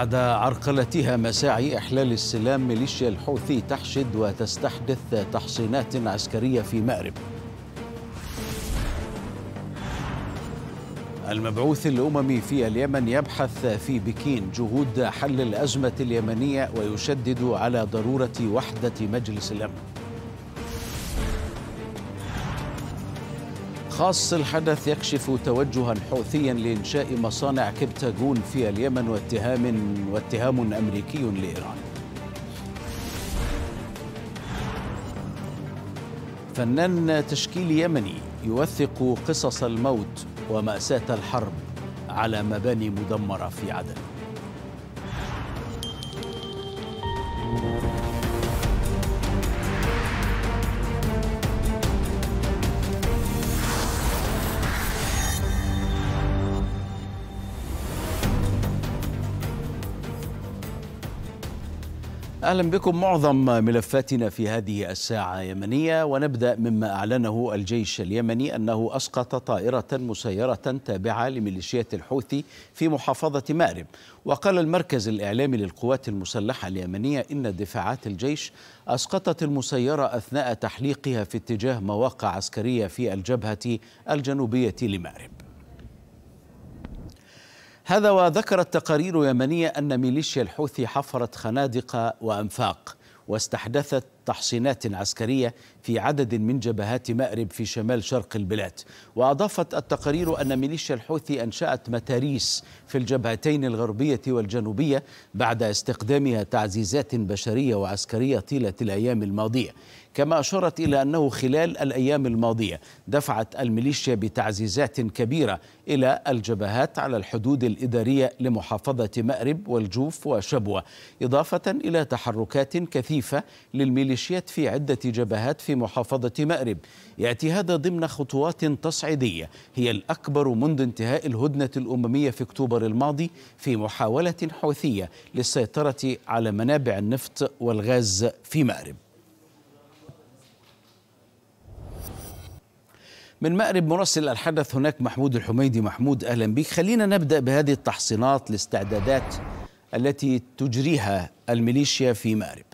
بعد عرقلتها مساعي إحلال السلام ميليشيا الحوثي تحشد وتستحدث تحصينات عسكرية في مأرب المبعوث الأممي في اليمن يبحث في بكين جهود حل الأزمة اليمنية ويشدد على ضرورة وحدة مجلس الأمن خاص الحدث يكشف توجها حوثيا لإنشاء مصانع كبتاجون في اليمن واتهام واتهام أمريكي لإيران فنان تشكيل يمني يوثق قصص الموت ومأساة الحرب على مباني مدمرة في عدن اهلا بكم معظم ملفاتنا في هذه الساعه يمنيه ونبدا مما اعلنه الجيش اليمني انه اسقط طائره مسيره تابعه لميليشيات الحوثي في محافظه مارب وقال المركز الاعلامي للقوات المسلحه اليمنيه ان دفاعات الجيش اسقطت المسيره اثناء تحليقها في اتجاه مواقع عسكريه في الجبهه الجنوبيه لمارب هذا وذكرت تقارير يمنية أن ميليشيا الحوثي حفرت خنادق وأنفاق واستحدثت تحصينات عسكرية في عدد من جبهات مأرب في شمال شرق البلاد وأضافت التقارير أن ميليشيا الحوثي أنشأت متاريس في الجبهتين الغربية والجنوبية بعد استخدامها تعزيزات بشرية وعسكرية طيلة الأيام الماضية كما أشارت إلى أنه خلال الأيام الماضية دفعت الميليشيا بتعزيزات كبيرة إلى الجبهات على الحدود الإدارية لمحافظة مأرب والجوف وشبوة إضافة إلى تحركات كثيفة للميليشيات في عدة جبهات في محافظة مأرب يأتي هذا ضمن خطوات تصعيدية هي الأكبر منذ انتهاء الهدنة الأممية في أكتوبر الماضي في محاولة حوثية للسيطرة على منابع النفط والغاز في مأرب من مأرب مراسل الحدث هناك محمود الحميدي محمود أهلا بك خلينا نبدأ بهذه التحصينات الاستعدادات التي تجريها الميليشيا في مأرب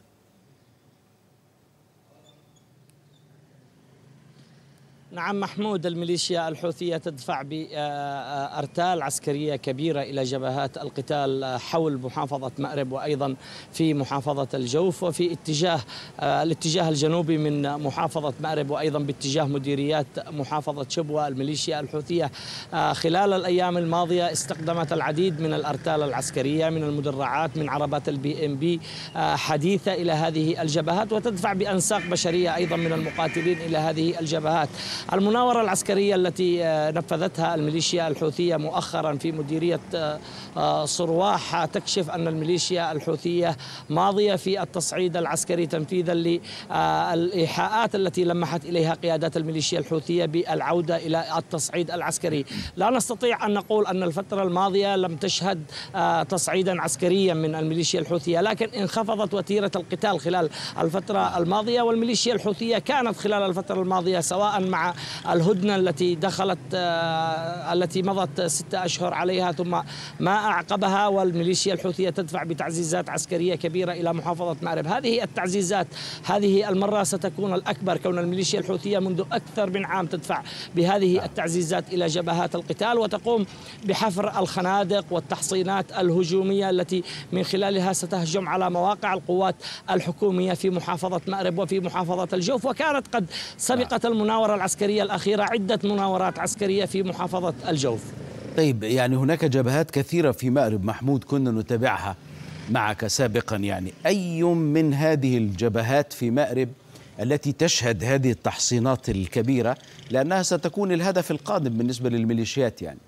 نعم محمود الميليشيا الحوثية تدفع بأرتال عسكرية كبيرة إلى جبهات القتال حول محافظة مأرب وأيضا في محافظة الجوف وفي اتجاه الاتجاه الجنوبي من محافظة مأرب وأيضا باتجاه مديريات محافظة شبوة الميليشيا الحوثية خلال الأيام الماضية استخدمت العديد من الأرتال العسكرية من المدرعات من عربات البي ام بي حديثة إلى هذه الجبهات وتدفع بأنساق بشرية أيضا من المقاتلين إلى هذه الجبهات المناورة العسكرية التي آه، نفذتها الميليشيا الحوثية مؤخرا في مديرية آه، آه، صرواح تكشف أن الميليشيا الحوثية ماضية في التصعيد العسكري تنفيذا للإيحاءات التي لمحت إليها قيادات الميليشيا الحوثية بالعودة إلى التصعيد العسكري لا نستطيع أن نقول أن الفترة الماضية لم تشهد تصعيدا عسكريا من الميليشيا الحوثية لكن انخفضت وتيرة القتال خلال الفترة الماضية والميليشيا الحوثية كانت خلال الفترة الماضية سواء مع الهدنة التي دخلت آه، التي مضت ستة أشهر عليها ثم ما أعقبها والميليشيا الحوثية تدفع بتعزيزات عسكرية كبيرة إلى محافظة مأرب هذه التعزيزات هذه المرة ستكون الأكبر كون الميليشيا الحوثية منذ أكثر من عام تدفع بهذه نعم. التعزيزات إلى جبهات القتال وتقوم بحفر الخنادق والتحصينات الهجومية التي من خلالها ستهجم على مواقع القوات الحكومية في محافظة مأرب وفي محافظة الجوف وكانت قد سبقت نعم. المناورة العسكرية العسكرية الأخيرة عدة مناورات عسكرية في محافظة الجوف طيب يعني هناك جبهات كثيرة في مأرب محمود كنا نتابعها معك سابقا يعني أي من هذه الجبهات في مأرب التي تشهد هذه التحصينات الكبيرة لأنها ستكون الهدف القادم بالنسبة للميليشيات يعني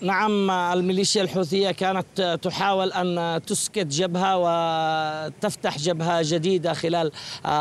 نعم الميليشيا الحوثية كانت تحاول أن تسكت جبهة وتفتح جبهة جديدة خلال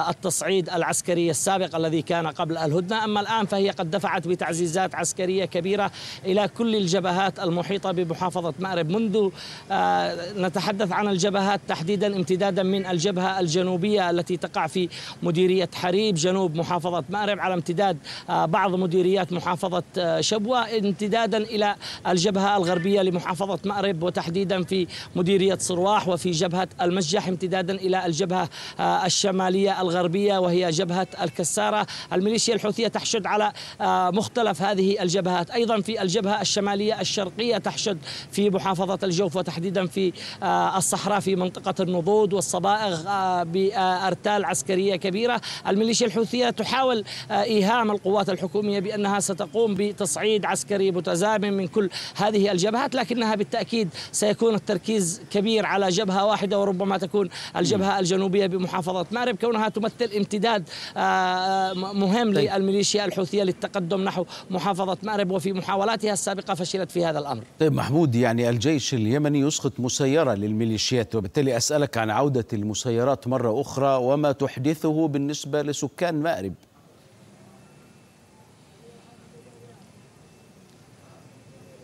التصعيد العسكري السابق الذي كان قبل الهدنة أما الآن فهي قد دفعت بتعزيزات عسكرية كبيرة إلى كل الجبهات المحيطة بمحافظة مأرب منذ آه، نتحدث عن الجبهات تحديدا امتدادا من الجبهة الجنوبية التي تقع في مديرية حريب جنوب محافظة مأرب على امتداد آه، بعض مديريات محافظة آه، شبوة امتدادا إلى الجبهة الجبهة الغربية لمحافظة مأرب وتحديدا في مديرية صرواح وفي جبهة المسجح امتدادا إلى الجبهة آه، الشمالية الغربية وهي جبهة الكسارة الميليشيا الحوثية تحشد على آه، مختلف هذه الجبهات أيضا في الجبهة الشمالية الشرقية تحشد في محافظة الجوف وتحديدا في آه، الصحراء في منطقة النضود والصبائغ بأرتال عسكرية كبيرة الميليشيا الحوثية تحاول إيهام القوات الحكومية بأنها ستقوم بتصعيد عسكري متزامن من كل هذه الجبهات لكنها بالتأكيد سيكون التركيز كبير على جبهة واحدة وربما تكون الجبهة الجنوبية بمحافظة مأرب كونها تمثل امتداد آه، مهم طيب. للميليشيا الحوثية للتقدم نحو محافظة مأرب وفي محاولاتها السابقة فشلت في هذا الأمر طيب محمود يعني الجيش اليمني يسقط مسيرة للميليشيات وبالتالي أسألك عن عودة المسيرات مرة أخرى وما تحدثه بالنسبة لسكان مأرب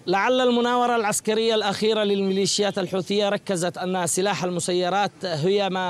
لعل المناورة العسكرية الأخيرة للميليشيات الحوثية ركزت أن سلاح المسيرات هي ما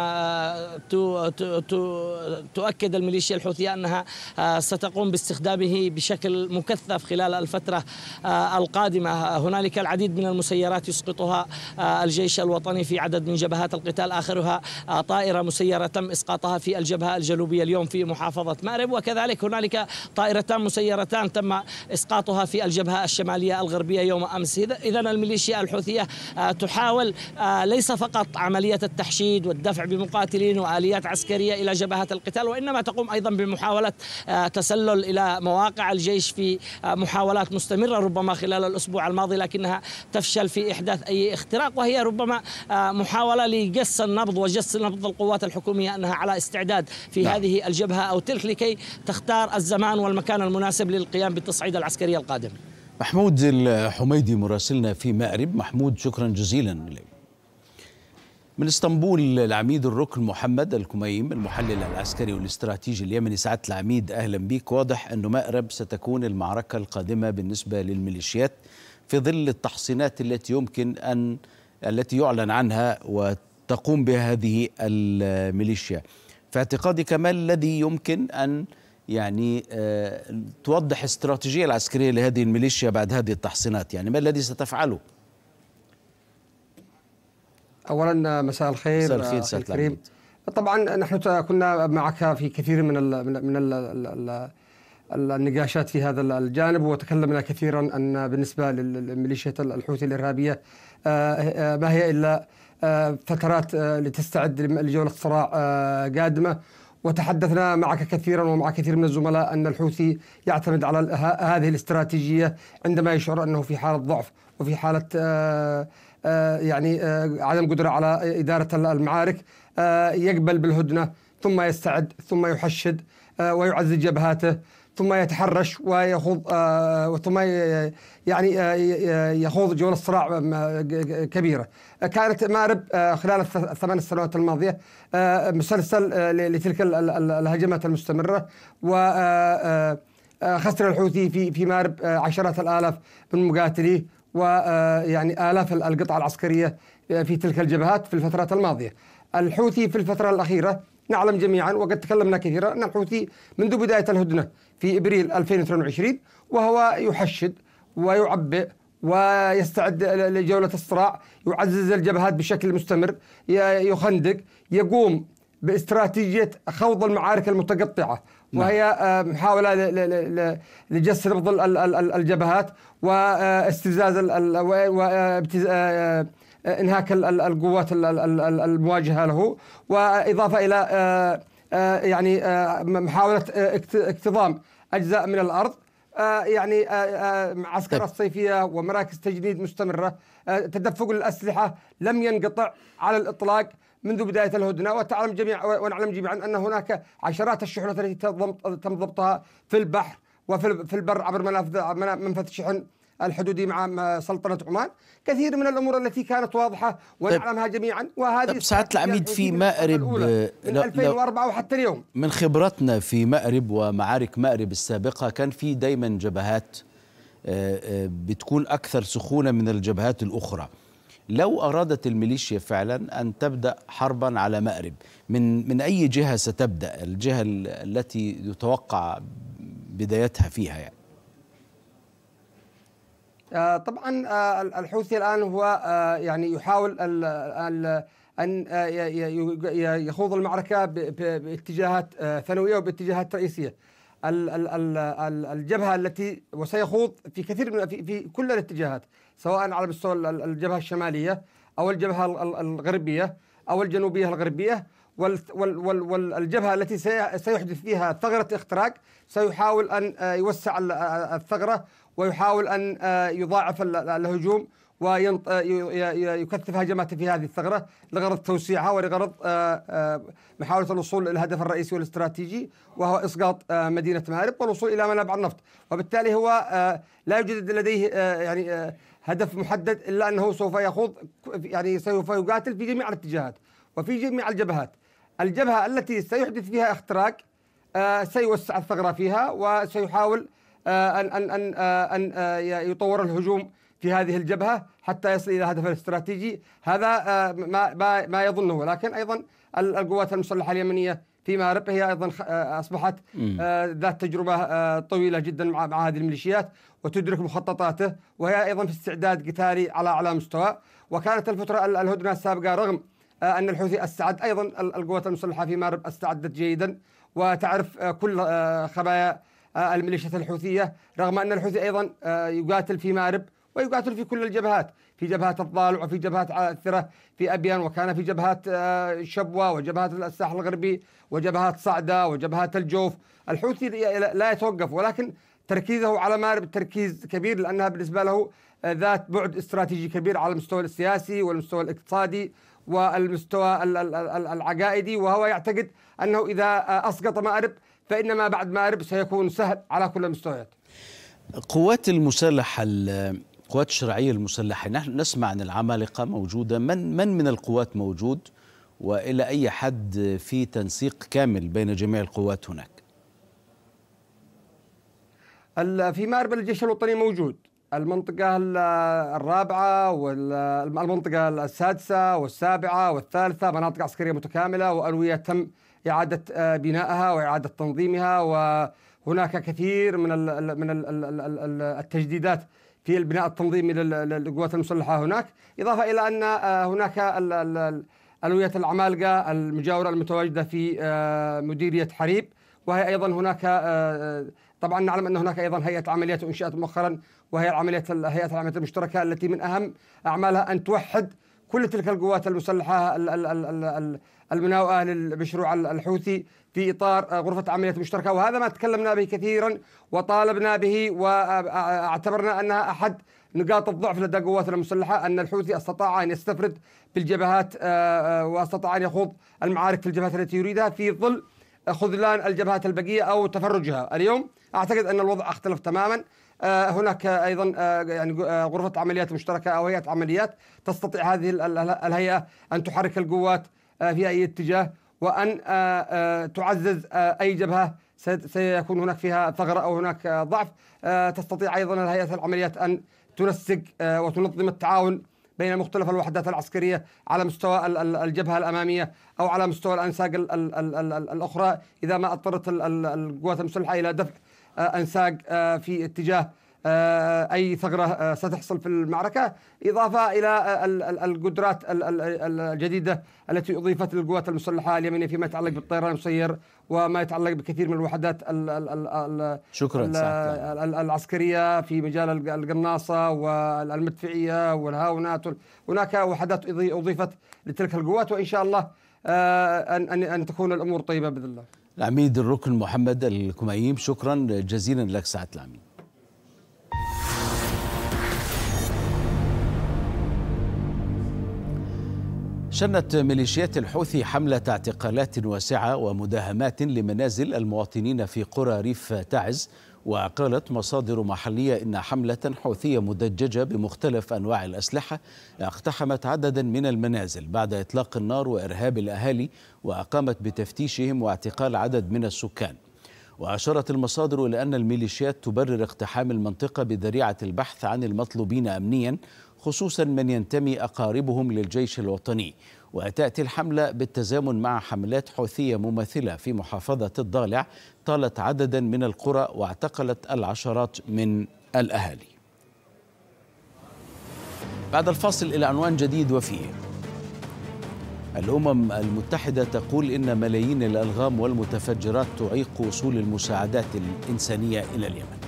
آه، تؤكد الميليشيا الحوثية أنها آه، ستقوم باستخدامه بشكل مكثف خلال الفترة آه، القادمة هنالك العديد من المسيرات يسقطها الجيش الوطني في عدد من جبهات القتال آخرها طائرة مسيرة تم إسقاطها في الجبهة الجنوبية اليوم في محافظة مأرب وكذلك هنالك طائرتان مسيرتان تم إسقاطها في الجبهة الشمالية الغربية يوم امس اذا الميليشيا الحوثيه آه، تحاول آه، ليس فقط عمليه التحشيد والدفع بمقاتلين واليات عسكريه الى جبهه القتال وانما تقوم ايضا بمحاوله آه، تسلل الى مواقع الجيش في محاولات مستمره ربما خلال الاسبوع الماضي لكنها تفشل في احداث اي اختراق وهي ربما محاوله لجس النبض وجس نبض القوات الحكوميه انها على استعداد في لا. نعم. هذه الجبهه او تلك لكي تختار الزمان والمكان المناسب للقيام بالتصعيد العسكري القادم محمود الحميدي مراسلنا في مأرب محمود شكرا جزيلا لك من اسطنبول العميد الركن محمد الكميم المحلل العسكري والاستراتيجي اليمني سعاده العميد اهلا بك واضح انه مأرب ستكون المعركه القادمه بالنسبه للميليشيات في ظل التحصينات التي يمكن ان التي يعلن عنها وتقوم بها هذه الميليشيا في اعتقادك ما الذي يمكن ان يعني آه، توضح استراتيجية العسكرية لهذه الميليشيا بعد هذه التحصينات يعني ما الذي ستفعله أولا مساء الخير مساء الخير سيد الكريم طبعا نحن كنا معك في كثير من الـ من ال ال النقاشات في هذا الجانب وتكلمنا كثيرا أن بالنسبة للميليشيا الحوثي الإرهابية آه، آه، ما هي إلا فترات لتستعد لجولة صراع قادمة وتحدثنا معك كثيرا ومع كثير من الزملاء أن الحوثي يعتمد على هذه الاستراتيجية عندما يشعر أنه في حالة ضعف وفي حالة آآ آه، آآ آه، يعني آآ آه، عدم قدرة على إدارة المعارك يقبل بالهدنة ثم يستعد ثم يحشد ويعزز جبهاته ثم يتحرش ويخوض آه، ثم يعني آه، آه، يخوض جولة صراع كبيرة كانت مأرب خلال الثمان السنوات الماضية مسلسل لتلك الهجمات المستمرة و خسر الحوثي في في مارب عشرات الالاف من مقاتليه ويعني الاف القطع العسكريه في تلك الجبهات في الفترات الماضيه. الحوثي في الفتره الاخيره نعلم جميعا وقد تكلمنا كثيرا ان الحوثي منذ بدايه الهدنه في ابريل 2022 وهو يحشد ويعبئ ويستعد لجولة الصراع يعزز الجبهات بشكل مستمر يخندق يقوم باستراتيجية خوض المعارك المتقطعة نعم. وهي آه، محاولة لجس نبض الجبهات واستفزاز آه، وانهاك آه، القوات المواجهة له وإضافة إلى يعني محاولة اكتظام أجزاء من الأرض آه، يعني معسكرات آه، آه، طيب. صيفية ومراكز تجنيد مستمرة تدفق الأسلحة لم ينقطع على الإطلاق منذ بداية الهدنة وتعلم جميع ونعلم جميعا أن هناك عشرات الشحنات التي تم ضبطها في البحر وفي البر عبر منفذ شحن الحدودي مع سلطنه عمان، كثير من الامور التي كانت واضحه ونعلمها طيب. جميعا وهذه طيب سعاده العميد في مأرب آه، من 2004 وحتى اليوم من خبرتنا في مأرب ومعارك مأرب السابقه كان في دايما جبهات آه، آه، بتكون اكثر سخونه من الجبهات الاخرى. لو أرادت الميليشيا فعلا أن تبدأ حربا على مأرب من, من أي جهة ستبدأ الجهة التي يتوقع بدايتها فيها يعني آه، طبعا آه، الحوثي الان هو آه، يعني يحاول ال ان يخوض المعركه باتجاهات ثانويه وباتجاهات رئيسيه. الجبهه التي وسيخوض في كثير من في كل الاتجاهات سواء على مستوى الجبهه الشماليه او الجبهه الغربيه او الجنوبيه الغربيه والجبهه التي سيحدث فيها ثغره اختراق سيحاول ان يوسع الثغره ويحاول أن آه، يضاعف آه، الهجوم ويكثف آه، هجماته في هذه الثغرة لغرض توسيعها ولغرض محاولة الوصول للهدف الرئيسي والاستراتيجي وهو إسقاط مدينة مأرب والوصول إلى منابع النفط وبالتالي هو لا يوجد لديه يعني هدف محدد إلا أنه سوف يخوض يعني سوف يقاتل في جميع الاتجاهات وفي جميع الجبهات الجبهة التي سيحدث فيها اختراق سيوسع الثغرة فيها وسيحاول آه، أن أن أن آه، أن آه، يطور الهجوم في هذه الجبهة حتى يصل إلى هدفه الاستراتيجي هذا ما ما ما يظنه ولكن أيضا القوات المسلحة اليمنية في مارب هي أيضا أصبحت ذات تجربة طويلة جدا مع مع هذه الميليشيات وتدرك مخططاته وهي أيضا في استعداد قتالي على أعلى مستوى وكانت الفترة الهدنة السابقة رغم أن الحوثي استعد أيضا القوات المسلحة في مارب استعدت جيدا وتعرف كل خبايا الميليشيات الحوثية رغم أن الحوثي أيضا آه، يقاتل في مارب ويقاتل في كل الجبهات في جبهات الضالع وفي جبهات الثرة في أبيان وكان في جبهات آه، شبوة وجبهات الساحل الغربي وجبهات صعدة وجبهات الجوف الحوثي لا يتوقف ولكن تركيزه على مارب تركيز كبير لأنها بالنسبة له آه، ذات بعد استراتيجي كبير على المستوى السياسي والمستوى الاقتصادي والمستوى العقائدي وهو يعتقد أنه إذا أسقط مأرب فإن ما بعد مارب سيكون سهل على كل المستويات قوات المسلحة القوات الشرعية المسلحة نحن نسمع عن العمالقة موجودة من من من القوات موجود وإلى أي حد في تنسيق كامل بين جميع القوات هناك في مارب الجيش الوطني موجود المنطقة الرابعة والمنطقة السادسة والسابعة والثالثة مناطق عسكرية متكاملة وأنوية تم إعادة آه، بنائها وإعادة تنظيمها وهناك كثير من من التجديدات في البناء التنظيمي للقوات المسلحة هناك إضافة إلى أن آه، هناك ألوية العمالقة المجاورة المتواجدة في آه، مديرية حريب وهي أيضا هناك طبعا نعلم ان هناك ايضا هيئه عمليات انشات مؤخرا وهي العمليه هيئه العمليات المشتركه التي من اهم اعمالها ان توحد كل تلك القوات المسلحه المناوئه للمشروع الحوثي في اطار آه، غرفه عمليات مشتركه وهذا ما تكلمنا به كثيرا وطالبنا به واعتبرنا آه، آه، انها احد نقاط الضعف لدى قواتنا المسلحه ان الحوثي استطاع ان يستفرد في الجبهات واستطاع ان يخوض المعارك في الجبهات التي يريدها في ظل خذلان الجبهات البقية أو تفرجها اليوم أعتقد أن الوضع اختلف تماما آه، هناك ايضا آه، يعني آه، غرفه عمليات مشتركه او هيئه عمليات تستطيع هذه الهيئه ان تحرك القوات في اي اتجاه وان تعزز اي جبهه سيكون هناك فيها ثغره او هناك ضعف تستطيع ايضا الهيئه العمليات ان تنسق وتنظم التعاون بين مختلف الوحدات العسكرية على مستوى الجبهة الأمامية أو على مستوى الأنساق الأخرى إذا ما اضطرت القوات المسلحة إلى دفع آه، أنساق آه، في اتجاه آه، اي ثغره آه، ستحصل في المعركه اضافه الى آه، القدرات الجديده التي اضيفت للقوات المسلحه اليمنيه فيما يتعلق بالطيران المسير وما يتعلق بكثير من الوحدات شكرا ال ال العسكريه في مجال القناصه والمدفعيه والهاونات هناك وحدات اضيفت لتلك القوات وان شاء الله ان ان تكون الامور طيبه باذن الله. العميد الركن محمد الكميم شكرا جزيلا لك سعاده العميد. شنت ميليشيات الحوثي حملة اعتقالات واسعة ومداهمات لمنازل المواطنين في قرى ريف تعز وقالت مصادر محلية إن حملة حوثية مدججة بمختلف أنواع الأسلحة اقتحمت عددا من المنازل بعد إطلاق النار وإرهاب الأهالي وقامت بتفتيشهم واعتقال عدد من السكان وأشارت المصادر إلى أن الميليشيات تبرر اقتحام المنطقة بذريعة البحث عن المطلوبين أمنيا خصوصا من ينتمي أقاربهم للجيش الوطني وتأتي الحملة بالتزامن مع حملات حوثية مماثلة في محافظة الضالع طالت عددا من القرى واعتقلت العشرات من الأهالي بعد الفاصل إلى عنوان جديد وفيه الأمم المتحدة تقول إن ملايين الألغام والمتفجرات تعيق وصول المساعدات الإنسانية إلى اليمن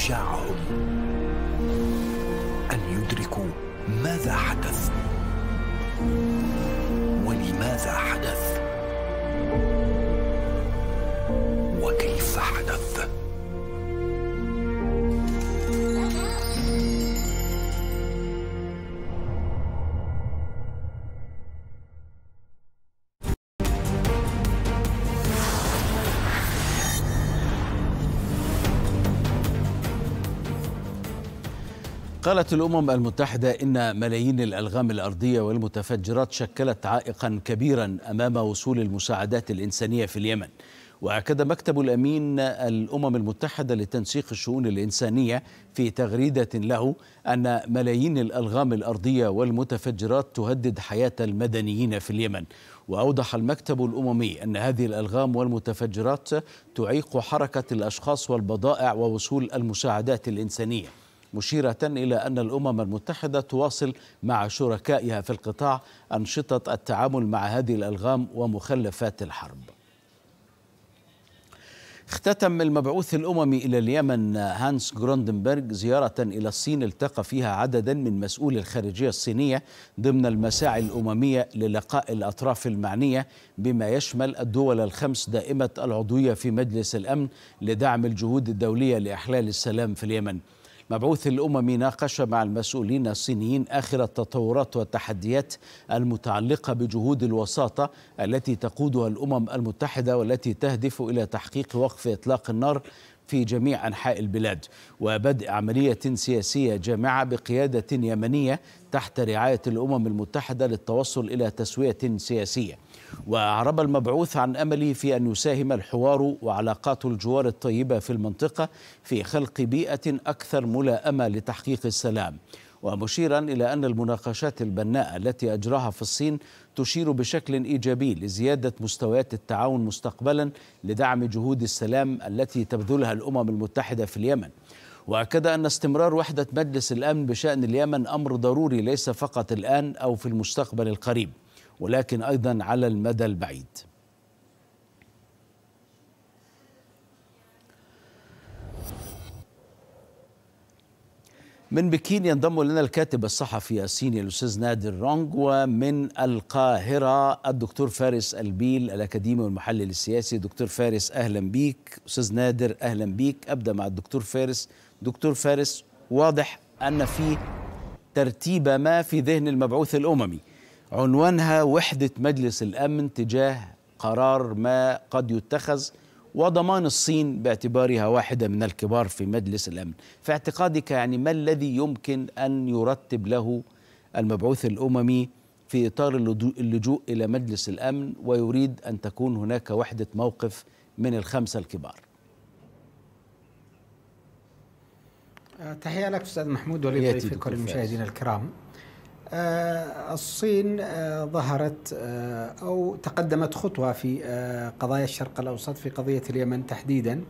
شجاعهم أن يدركوا ماذا حدث ولماذا حدث وكيف حدث قالت الامم المتحده ان ملايين الالغام الارضيه والمتفجرات شكلت عائقا كبيرا امام وصول المساعدات الانسانيه في اليمن واكد مكتب الامين الامم المتحده لتنسيق الشؤون الانسانيه في تغريده له ان ملايين الالغام الارضيه والمتفجرات تهدد حياه المدنيين في اليمن واوضح المكتب الاممي ان هذه الالغام والمتفجرات تعيق حركه الاشخاص والبضائع ووصول المساعدات الانسانيه مشيرة إلى أن الأمم المتحدة تواصل مع شركائها في القطاع أنشطة التعامل مع هذه الألغام ومخلفات الحرب اختتم المبعوث الأممي إلى اليمن هانس جروندنبرغ زيارة إلى الصين التقى فيها عددا من مسؤولي الخارجية الصينية ضمن المساعي الأممية للقاء الأطراف المعنية بما يشمل الدول الخمس دائمة العضوية في مجلس الأمن لدعم الجهود الدولية لإحلال السلام في اليمن مبعوث الأمم ناقش مع المسؤولين الصينيين آخر التطورات والتحديات المتعلقة بجهود الوساطة التي تقودها الأمم المتحدة والتي تهدف إلى تحقيق وقف إطلاق النار في جميع أنحاء البلاد وبدء عملية سياسية جامعة بقيادة يمنية تحت رعاية الأمم المتحدة للتوصل إلى تسوية سياسية وأعرب المبعوث عن أمله في أن يساهم الحوار وعلاقات الجوار الطيبة في المنطقة في خلق بيئة أكثر ملائمة لتحقيق السلام ومشيرا إلى أن المناقشات البناءة التي أجراها في الصين تشير بشكل إيجابي لزيادة مستويات التعاون مستقبلا لدعم جهود السلام التي تبذلها الأمم المتحدة في اليمن واكد ان استمرار وحده مجلس الامن بشان اليمن امر ضروري ليس فقط الان او في المستقبل القريب ولكن ايضا على المدى البعيد من بكين ينضم لنا الكاتب الصحفي الصيني الاستاذ نادر رونج ومن القاهره الدكتور فارس البيل الاكاديمي والمحلل السياسي دكتور فارس اهلا بيك استاذ نادر اهلا بيك ابدا مع الدكتور فارس دكتور فارس واضح ان في ترتيب ما في ذهن المبعوث الاممي عنوانها وحدة مجلس الأمن تجاه قرار ما قد يتخذ وضمان الصين باعتبارها واحدة من الكبار في مجلس الأمن في اعتقادك يعني ما الذي يمكن أن يرتب له المبعوث الأممي في إطار اللجوء إلى مجلس الأمن ويريد أن تكون هناك وحدة موقف من الخمسة الكبار تحية لك أستاذ محمود ولضيوفك المشاهدين الكرام آه، الصين آه، ظهرت آه، او تقدمت خطوه في قضايا الشرق الاوسط في قضيه اليمن تحديدا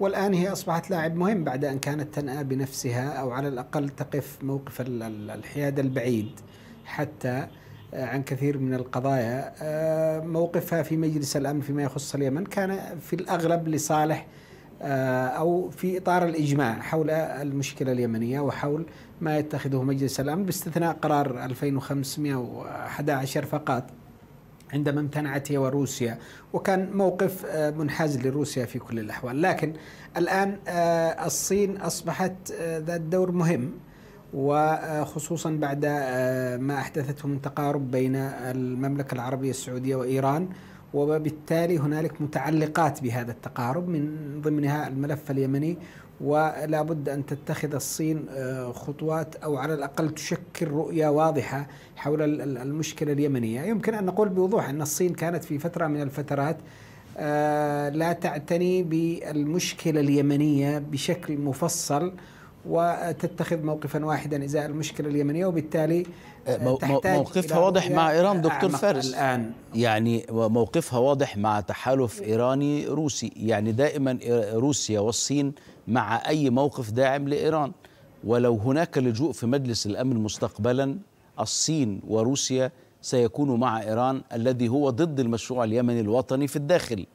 والان هي اصبحت لاعب مهم بعد ان كانت تنأى بنفسها او على الاقل تقف موقف الحياد البعيد حتى عن كثير من القضايا موقفها في مجلس الامن فيما يخص اليمن كان في الاغلب لصالح آه، أو في إطار الإجماع حول المشكلة اليمنية وحول ما يتخذه مجلس الأمن باستثناء قرار 2511 فقط عندما امتنعت هي وروسيا وكان موقف آه، منحاز لروسيا في كل الأحوال لكن الآن آه، الصين أصبحت ذات دور مهم وخصوصا بعد ما أحدثته من تقارب بين المملكة العربية السعودية وإيران وبالتالي هنالك متعلقات بهذا التقارب من ضمنها الملف اليمني ولا بد أن تتخذ الصين آه، خطوات أو على الأقل تشكل رؤية واضحة حول المشكلة اليمنية يمكن أن نقول بوضوح أن الصين كانت في فترة من الفترات آه، لا تعتني بالمشكلة اليمنية بشكل مفصل وتتخذ موقفا واحدا ازاء المشكله اليمنيه وبالتالي آه، آه، موقفها واضح مع ايران دكتور فارس الان يعني موقفها واضح مع تحالف ايراني روسي يعني دائما روسيا والصين مع اي موقف داعم لايران ولو هناك لجوء في مجلس الامن مستقبلا الصين وروسيا سيكونوا مع ايران الذي هو ضد المشروع اليمني الوطني في الداخل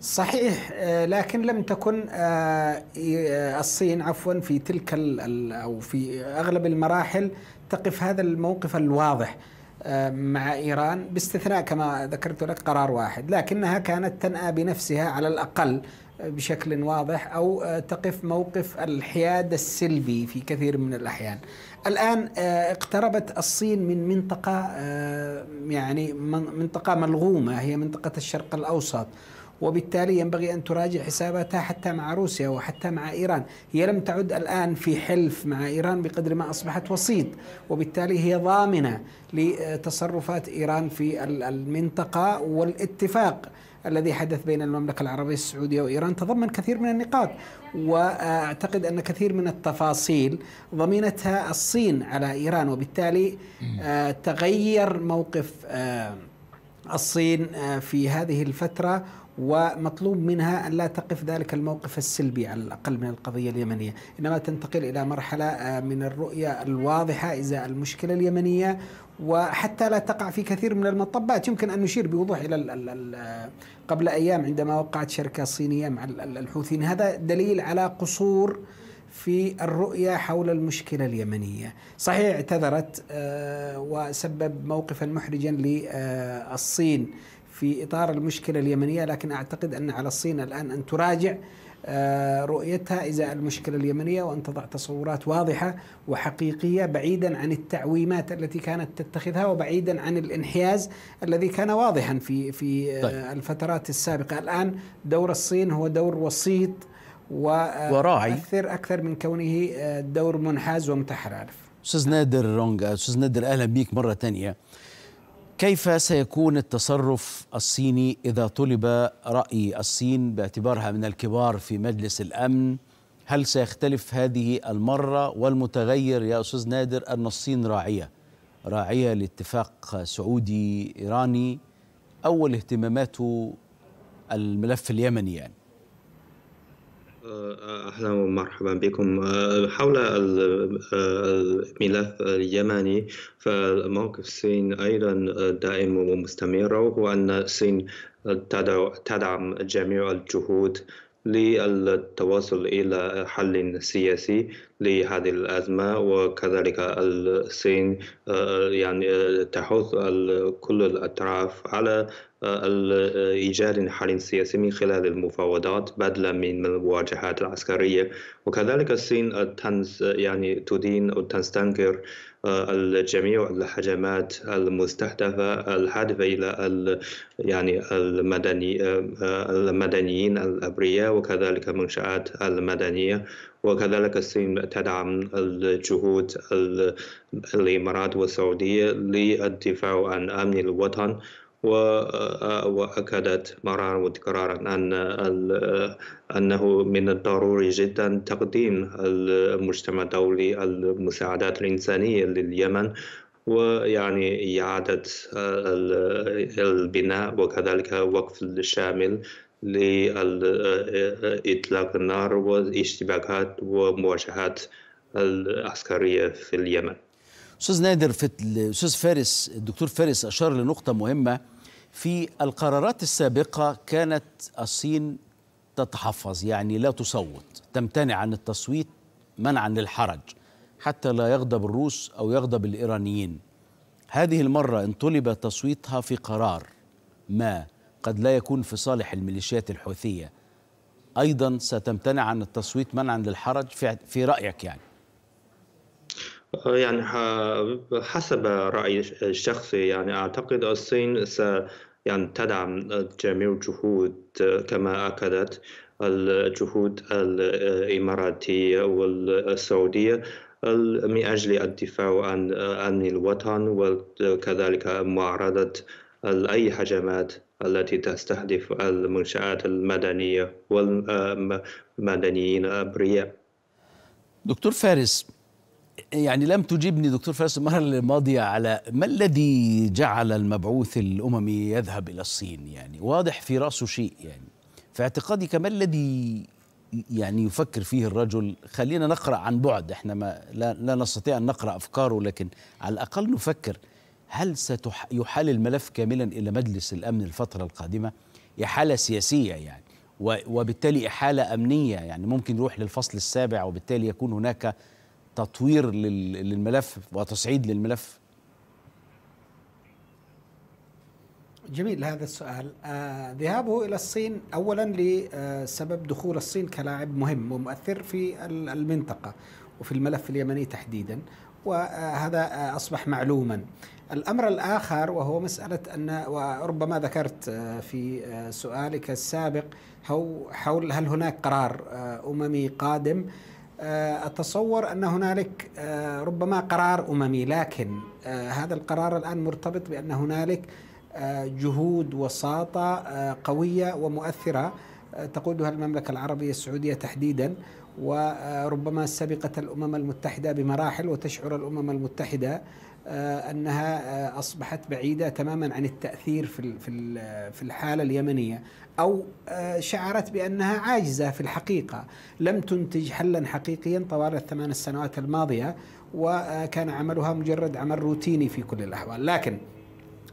صحيح آه، لكن لم تكن آه، آه، الصين عفوا في تلك او في اغلب المراحل تقف هذا الموقف الواضح مع ايران باستثناء كما ذكرت لك قرار واحد لكنها كانت تنأى بنفسها على الاقل بشكل واضح او تقف موقف الحياد السلبي في كثير من الاحيان. الان اقتربت الصين من منطقه يعني منطقه ملغومه هي منطقه الشرق الاوسط. وبالتالي ينبغي أن تراجع حساباتها حتى مع روسيا وحتى مع إيران هي لم تعد الآن في حلف مع إيران بقدر ما أصبحت وسيط وبالتالي هي ضامنة لتصرفات إيران في المنطقة والاتفاق الذي حدث بين المملكة العربية السعودية وإيران تضمن كثير من النقاط وأعتقد أن كثير من التفاصيل ضمنتها الصين على إيران وبالتالي آه، تغير موقف آه، الصين آه، في هذه الفترة ومطلوب منها أن لا تقف ذلك الموقف السلبي على الأقل من القضية اليمنية إنما تنتقل إلى مرحلة آه، من الرؤية الواضحة إزاء المشكلة اليمنية وحتى لا تقع في كثير من المطبات يمكن أن نشير بوضوح إلى آه، قبل أيام عندما وقعت شركة صينية مع الحوثيين هذا دليل على قصور في الرؤية حول المشكلة اليمنية صحيح اعتذرت آه، وسبب موقفا محرجا للصين في اطار المشكله اليمنيه لكن اعتقد ان على الصين الان ان تراجع آه، رؤيتها ازاء المشكله اليمنيه وان تضع تصورات واضحه وحقيقيه بعيدا عن التعويمات التي كانت تتخذها وبعيدا عن الانحياز الذي كان واضحا في في آه، طيب. الفترات السابقه الان دور الصين هو دور وسيط آه، وراعي اكثر اكثر من كونه دور منحاز ومتحرف استاذ نادر رونغ استاذ نادر اهلا بيك مره ثانيه كيف سيكون التصرف الصيني اذا طلب راي الصين باعتبارها من الكبار في مجلس الامن هل سيختلف هذه المره والمتغير يا استاذ نادر ان الصين راعيه راعيه لاتفاق سعودي ايراني اول اهتماماته الملف اليمني يعني أهلا ومرحبا بكم حول آه، الملف اليمني فموقف الصين أيضا دائم ومستمر وهو أن الصين تدعم جميع الجهود للتوصل إلى حل سياسي لهذه الأزمة وكذلك الصين آه، يعني تحث كل الأطراف على إيجاد حل سياسي من خلال المفاوضات بدلا من المواجهات العسكرية وكذلك الصين تنس يعني تدين أو تستنكر آه، الجميع الهجمات المستهدفة الهادفة إلى يعني المدني آه، المدنيين الأبرياء وكذلك المنشآت المدنية وكذلك الصين تدعم الجهود الإمارات والسعودية للدفاع عن أمن الوطن آه، آه، وأكدت مرارا وتكرارا أن أنه من الضروري جدا تقديم المجتمع الدولي المساعدات الإنسانية لليمن ويعني إعادة آه، البناء وكذلك وقف الشامل لإطلاق النار والاشتباكات ومواجهات العسكرية في اليمن استاذ نادر في الاستاذ فارس الدكتور فارس اشار لنقطه مهمه في القرارات السابقه كانت الصين تتحفظ يعني لا تصوت تمتنع عن التصويت منعا للحرج حتى لا يغضب الروس او يغضب الايرانيين هذه المره ان طلب تصويتها في قرار ما قد لا يكون في صالح الميليشيات الحوثيه ايضا ستمتنع عن التصويت منعا للحرج في رايك يعني يعني حسب رأيي الشخصي يعني أعتقد الصين س يعني تدعم جميع الجهود كما أكدت الجهود الإماراتية والسعودية من أجل الدفاع عن عن الوطن وكذلك معارضة أي هجمات التي تستهدف المنشآت المدنية والمدنيين الأبرياء. دكتور فارس يعني لم تجيبني دكتور فارس المرة الماضية على ما الذي جعل المبعوث الأممي يذهب إلى الصين يعني واضح في رأسه شيء يعني في اعتقادك ما الذي يعني يفكر فيه الرجل خلينا نقرأ عن بعد احنا ما لا, لا نستطيع أن نقرأ أفكاره لكن على الأقل نفكر هل سيحال الملف كاملا إلى مجلس الأمن الفترة القادمة إحالة سياسية يعني وبالتالي إحالة أمنية يعني ممكن يروح للفصل السابع وبالتالي يكون هناك تطوير للملف وتصعيد للملف جميل هذا السؤال آه، ذهابه إلى الصين أولا لسبب آه، دخول الصين كلاعب مهم ومؤثر في المنطقة وفي الملف اليمني تحديدا وهذا آه، أصبح معلوما الأمر الآخر وهو مسألة أن وربما ذكرت في سؤالك السابق حول هل هناك قرار أممي قادم آه، أتصور أن هنالك آه، ربما قرار أممي لكن آه، هذا القرار الآن مرتبط بأن هنالك جهود وساطة قوية ومؤثرة تقودها المملكة العربية السعودية تحديدا وربما سبقت الأمم المتحدة بمراحل وتشعر الأمم المتحدة أنها أصبحت بعيدة تماما عن التأثير في في الحالة اليمنية أو آه، شعرت بأنها عاجزة في الحقيقة لم تنتج حلا حقيقيا طوال الثمان السنوات الماضية وكان عملها مجرد عمل روتيني في كل الأحوال لكن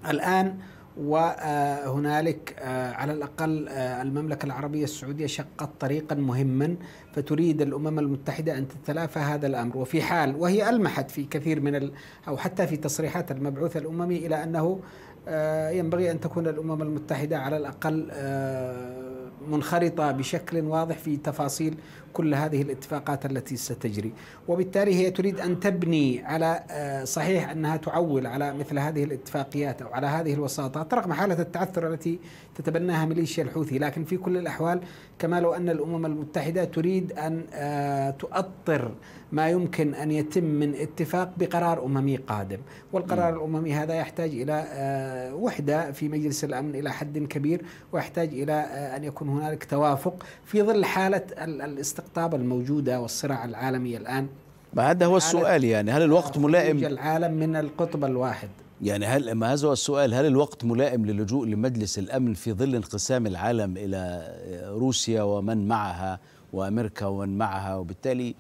الآن وهنالك آه، على الأقل آه، المملكة العربية السعودية شقت طريقا مهما فتريد الأمم المتحدة أن تتلافى هذا الأمر وفي حال وهي ألمحت في كثير من أو حتى في تصريحات المبعوث الأممي إلى أنه آه، ينبغي أن تكون الأمم المتحدة على الأقل آه، منخرطة بشكل واضح في تفاصيل كل هذه الاتفاقات التي ستجري وبالتالي هي تريد أن تبني على آه، صحيح أنها تعول على مثل هذه الاتفاقيات أو على هذه الوساطات رغم حالة التعثر التي تتبناها ميليشيا الحوثي لكن في كل الأحوال كما لو أن الأمم المتحدة تريد أن آه، تؤطر ما يمكن أن يتم من اتفاق بقرار أممي قادم والقرار م. الأممي هذا يحتاج إلى آه، وحدة في مجلس الأمن إلى حد كبير ويحتاج إلى أن يكون هنالك توافق في ظل حالة الاستقرار الاقطاب الموجودة والصراع العالمي الآن ما هذا هو السؤال يعني هل الوقت آه، ملائم العالم من القطب الواحد يعني هل ما هذا هو السؤال هل الوقت ملائم للجوء لمجلس الأمن في ظل انقسام العالم إلى روسيا ومن معها وأمريكا ومن معها وبالتالي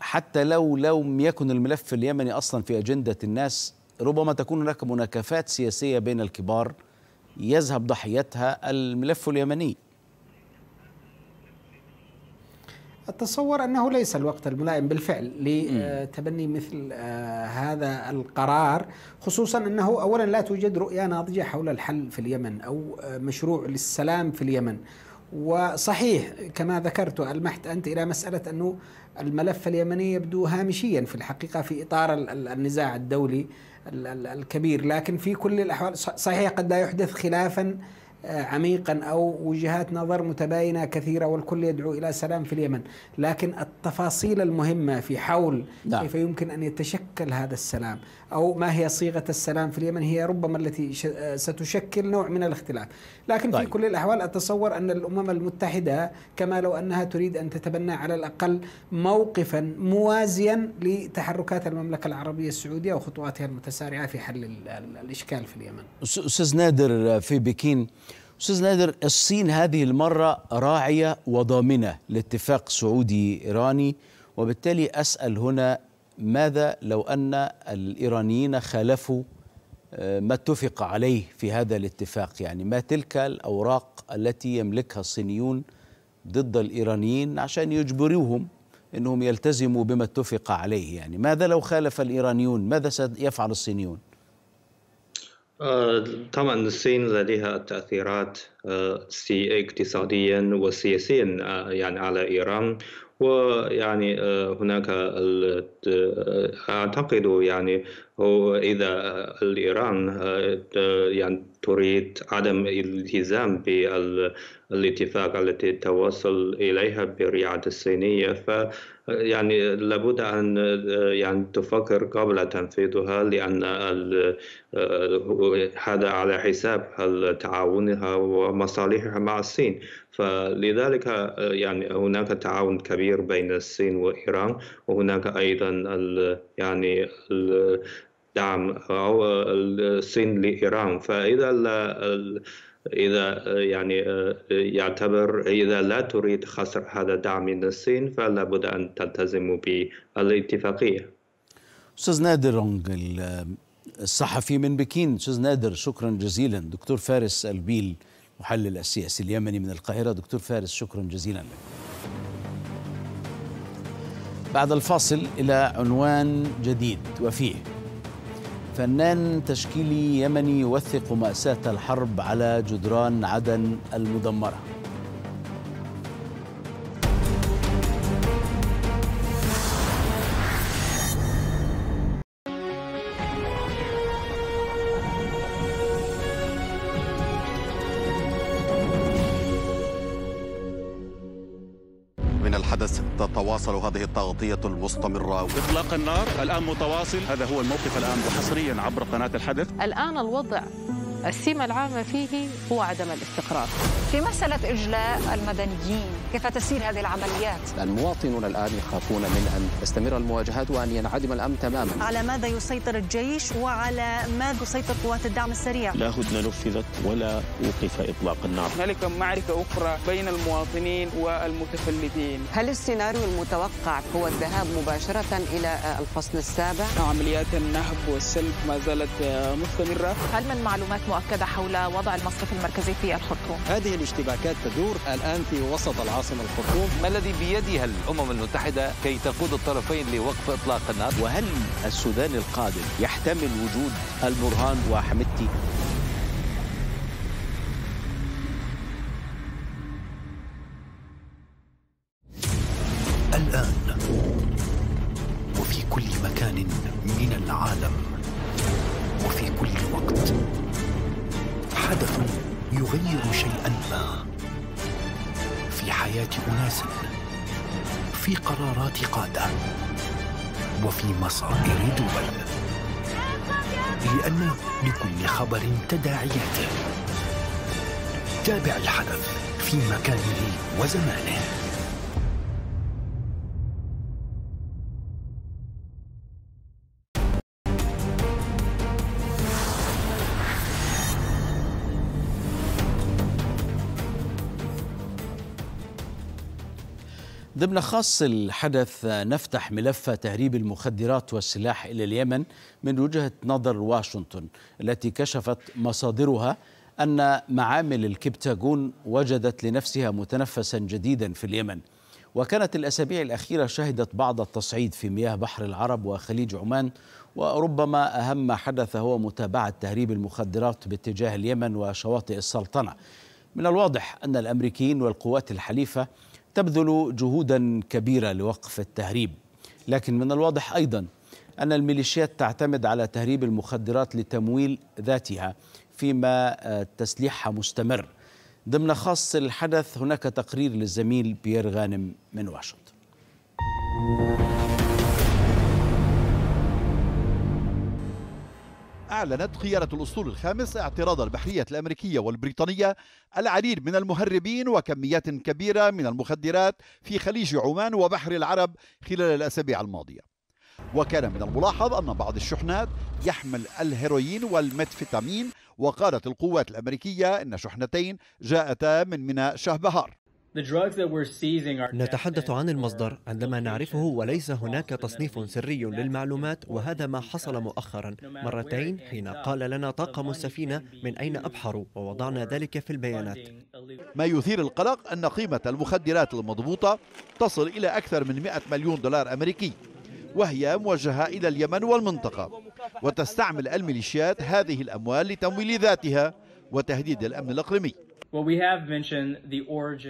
حتى لو لم يكن الملف اليمني أصلا في أجندة الناس ربما تكون هناك مناكفات سياسية بين الكبار يذهب ضحيتها الملف اليمني أتصور أنه ليس الوقت الملائم بالفعل لتبني مثل آه، هذا القرار خصوصا أنه أولا لا توجد رؤية ناضجة حول الحل في اليمن أو آه، مشروع للسلام في اليمن وصحيح كما ذكرت ألمحت أنت إلى مسألة أنه الملف اليمني يبدو هامشيا في الحقيقة في إطار النزاع الدولي الكبير لكن في كل الأحوال صحيح قد لا يحدث خلافا آه، عميقا او وجهات نظر متباينه كثيره والكل يدعو الى سلام في اليمن، لكن التفاصيل المهمه في حول نعم. كيف يمكن ان يتشكل هذا السلام، أو ما هي صيغة السلام في اليمن هي ربما التي آه، ستشكل نوع من الاختلاف لكن طيب. في كل الأحوال أتصور أن الأمم المتحدة كما لو أنها تريد أن تتبنى على الأقل موقفا موازيا لتحركات المملكة العربية السعودية وخطواتها المتسارعة في حل الإشكال في اليمن أستاذ نادر آه، في بكين استاذ نادر الصين هذه المره راعيه وضامنه لاتفاق سعودي ايراني وبالتالي اسال هنا ماذا لو أن الإيرانيين خالفوا آه، ما اتفق عليه في هذا الاتفاق يعني ما تلك الأوراق التي يملكها الصينيون ضد الإيرانيين عشان يجبروهم أنهم يلتزموا بما اتفق عليه يعني ماذا لو خالف الإيرانيون ماذا سيفعل الصينيون آه، طبعا الصين لديها تأثيرات آه، اقتصاديا وسياسيا يعني على إيران ويعني آه، هناك آه، أعتقد يعني إذا إيران آه، يعني تريد عدم الالتزام بالاتفاق التي توصل إليها بالرعايه الصينية ف يعني لابد أن يعني تفكر قبل تنفيذها لأن هذا على حساب تعاونها ومصالحها مع الصين فلذلك آه، يعني هناك تعاون كبير بين الصين وايران وهناك ايضا يعني ال دعم او الصين لايران فاذا لا اذا آه، يعني آه، يعتبر اذا لا تريد خسر هذا الدعم من الصين فلا بد ان تلتزم بالاتفاقيه استاذ نادر الصحفي من بكين استاذ نادر شكرا جزيلا دكتور فارس البيل محلل السياسي اليمني من القاهرة دكتور فارس شكرا جزيلا لك بعد الفاصل إلى عنوان جديد وفيه فنان تشكيلي يمني يوثق مأساة الحرب على جدران عدن المدمرة تتواصل هذه التغطية المستمرة إطلاق النار الآن متواصل هذا هو الموقف الآن حصريا عبر قناة الحدث الآن الوضع السمة العامة فيه هو عدم الاستقرار في مسألة إجلاء المدنيين كيف تسير هذه العمليات؟ المواطنون الآن يخافون من أن تستمر المواجهات وأن ينعدم الأمن تماما على ماذا يسيطر الجيش وعلى ماذا تسيطر قوات الدعم السريع؟ لا هدنة نفذت ولا وقف إطلاق النار هنالك معركة أخرى بين المواطنين والمتفلتين هل السيناريو المتوقع هو الذهاب مباشرة إلى الفصل السابع؟ عمليات النهب والسلب ما زالت مستمرة هل من معلومات مؤكدة حول وضع المصرف المركزي في الخرطوم هذه الاشتباكات تدور الآن في وسط العاصمة الخرطوم ما الذي بيدها الأمم المتحدة كي تقود الطرفين لوقف إطلاق النار وهل السودان القادم يحتمل وجود المرهان وحمدتي حياة أناس في قرارات قادة وفي مصائر دول لأن لكل خبر تداعياته تابع الحدث في مكانه وزمانه ضمن خاص الحدث نفتح ملف تهريب المخدرات والسلاح إلى اليمن من وجهة نظر واشنطن التي كشفت مصادرها أن معامل الكبتاجون وجدت لنفسها متنفسا جديدا في اليمن وكانت الأسابيع الأخيرة شهدت بعض التصعيد في مياه بحر العرب وخليج عمان وربما أهم ما حدث هو متابعة تهريب المخدرات باتجاه اليمن وشواطئ السلطنة من الواضح أن الأمريكيين والقوات الحليفة تبذل جهودا كبيرة لوقف التهريب لكن من الواضح أيضا أن الميليشيات تعتمد على تهريب المخدرات لتمويل ذاتها فيما آه، تسليحها مستمر ضمن خاص الحدث هناك تقرير للزميل بيير غانم من واشنطن أعلنت خيارة الأسطول الخامس اعتراض البحرية الأمريكية والبريطانية العديد من المهربين وكميات كبيرة من المخدرات في خليج عمان وبحر العرب خلال الأسابيع الماضية وكان من الملاحظ أن بعض الشحنات يحمل الهيروين والميتفيتامين وقالت القوات الأمريكية أن شحنتين جاءتا من ميناء شهبهار نتحدث عن المصدر عندما نعرفه وليس هناك تصنيف سري للمعلومات وهذا ما حصل مؤخرا مرتين حين قال لنا طاقم السفينة من أين أبحروا ووضعنا ذلك في البيانات ما يثير القلق أن قيمة المخدرات المضبوطة تصل إلى أكثر من 100 مليون دولار أمريكي وهي موجهة إلى اليمن والمنطقة وتستعمل الميليشيات هذه الأموال لتمويل ذاتها وتهديد الأمن الإقليمي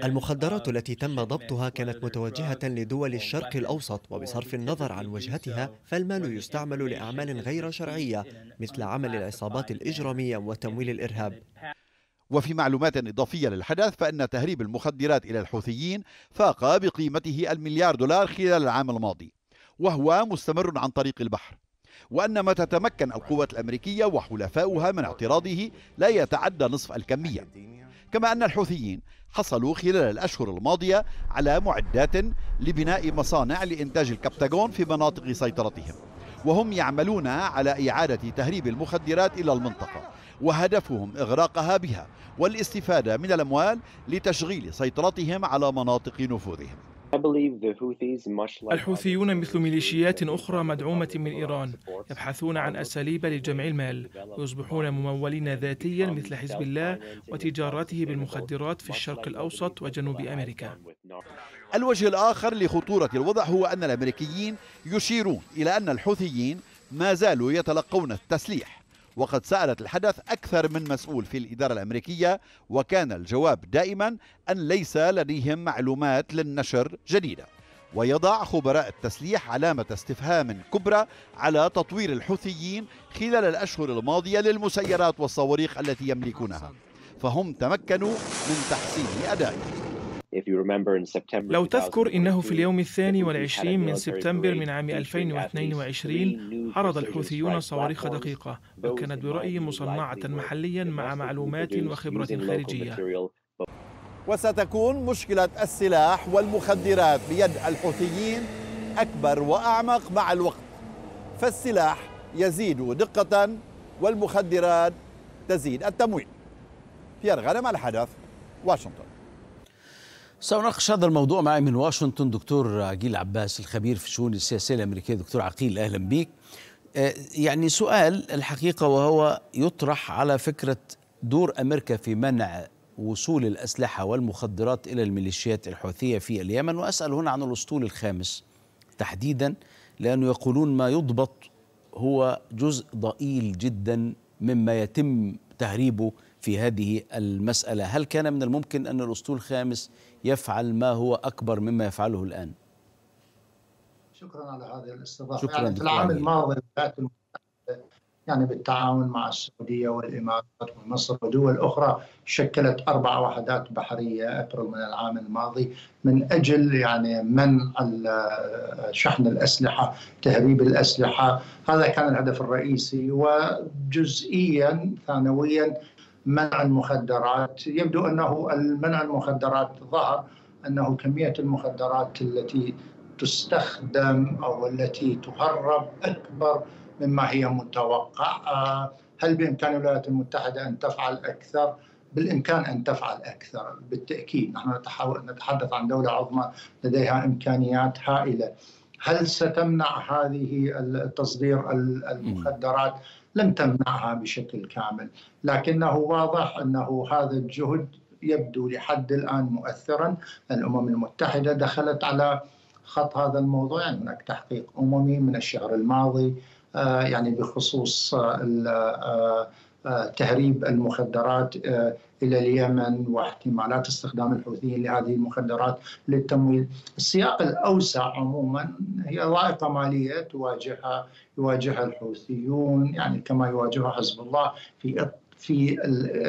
المخدرات التي تم ضبطها كانت متوجهة لدول الشرق الأوسط وبصرف النظر عن وجهتها فالمال يستعمل لأعمال غير شرعية مثل عمل العصابات الإجرامية وتمويل الإرهاب وفي معلومات إضافية للحدث فإن تهريب المخدرات إلى الحوثيين فاق بقيمته المليار دولار خلال العام الماضي وهو مستمر عن طريق البحر وأن ما تتمكن القوات الأمريكية وحلفاؤها من اعتراضه لا يتعدى نصف الكمية كما أن الحوثيين حصلوا خلال الأشهر الماضية على معدات لبناء مصانع لإنتاج الكبتاغون في مناطق سيطرتهم وهم يعملون على إعادة تهريب المخدرات إلى المنطقة وهدفهم إغراقها بها والاستفادة من الأموال لتشغيل سيطرتهم على مناطق نفوذهم الحوثيون مثل ميليشيات أخرى مدعومة من إيران يبحثون عن أساليب لجمع المال ويصبحون ممولين ذاتيا مثل حزب الله وتجارته بالمخدرات في الشرق الأوسط وجنوب أمريكا الوجه الآخر لخطورة الوضع هو أن الأمريكيين يشيرون إلى أن الحوثيين ما زالوا يتلقون التسليح وقد سألت الحدث أكثر من مسؤول في الإدارة الأمريكية وكان الجواب دائما أن ليس لديهم معلومات للنشر جديدة ويضع خبراء التسليح علامة استفهام كبرى على تطوير الحوثيين خلال الأشهر الماضية للمسيرات والصواريخ التي يملكونها فهم تمكنوا من تحسين أدائهم لو تذكر إنه في اليوم الثاني والعشرين من سبتمبر من عام 2022 عرض الحوثيون صواريخ دقيقة وكانت برأيي مصنعة محليا مع معلومات وخبرة خارجية وستكون مشكلة السلاح والمخدرات بيد الحوثيين أكبر وأعمق مع الوقت فالسلاح يزيد دقة والمخدرات تزيد التمويل في غنم الحدث واشنطن سنناقش هذا الموضوع معي من واشنطن دكتور عقيل عباس الخبير في الشؤون السياسيه الامريكيه دكتور عقيل اهلا بك آه، يعني سؤال الحقيقه وهو يطرح على فكره دور امريكا في منع وصول الاسلحه والمخدرات الى الميليشيات الحوثيه في اليمن واسال هنا عن الاسطول الخامس تحديدا لانه يقولون ما يضبط هو جزء ضئيل جدا مما يتم تهريبه في هذه المسألة هل كان من الممكن أن الأسطول الخامس يفعل ما هو أكبر مما يفعله الآن شكرا على هذه الاستضافة شكرا يعني في العام الماضي يعني بالتعاون مع السعودية والإمارات ومصر ودول أخرى شكلت أربع وحدات بحرية أبريل من العام الماضي من أجل يعني منع شحن الأسلحة تهريب الأسلحة هذا كان الهدف الرئيسي وجزئيا ثانويا منع المخدرات يبدو أنه المنع المخدرات ظهر أنه كمية المخدرات التي تستخدم أو التي تهرب أكبر مما هي متوقعة هل بإمكان الولايات المتحدة أن تفعل أكثر؟ بالامكان ان تفعل اكثر بالتاكيد نحن نتحدث عن دوله عظمى لديها امكانيات هائله هل ستمنع هذه التصدير المخدرات لن تمنعها بشكل كامل لكنه واضح أنه هذا الجهد يبدو لحد الآن مؤثرا الأمم المتحدة دخلت على خط هذا الموضوع يعني هناك تحقيق أممي من الشهر الماضي آه، يعني بخصوص آه، آه، تهريب المخدرات آه، الى اليمن واحتمالات استخدام الحوثيين لهذه المخدرات للتمويل، السياق الاوسع عموما هي ضائقه ماليه تواجهها يواجهها الحوثيون يعني كما يواجهها حزب الله في في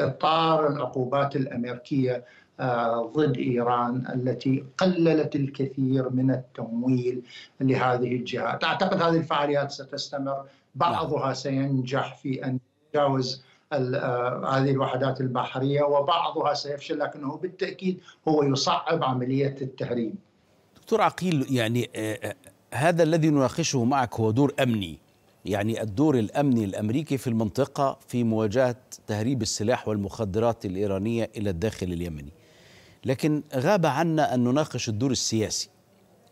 اطار العقوبات الامريكيه آه، ضد ايران التي قللت الكثير من التمويل لهذه الجهات، اعتقد هذه الفعاليات ستستمر، بعضها نعم. سينجح في ان يتجاوز آه، هذه الوحدات البحريه وبعضها سيفشل لكنه بالتاكيد هو يصعب عمليه التهريب. دكتور عقيل يعني آه، آه، هذا الذي نناقشه معك هو دور امني يعني الدور الامني الامريكي في المنطقه في مواجهه تهريب السلاح والمخدرات الايرانيه الى الداخل اليمني. لكن غاب عنا ان نناقش الدور السياسي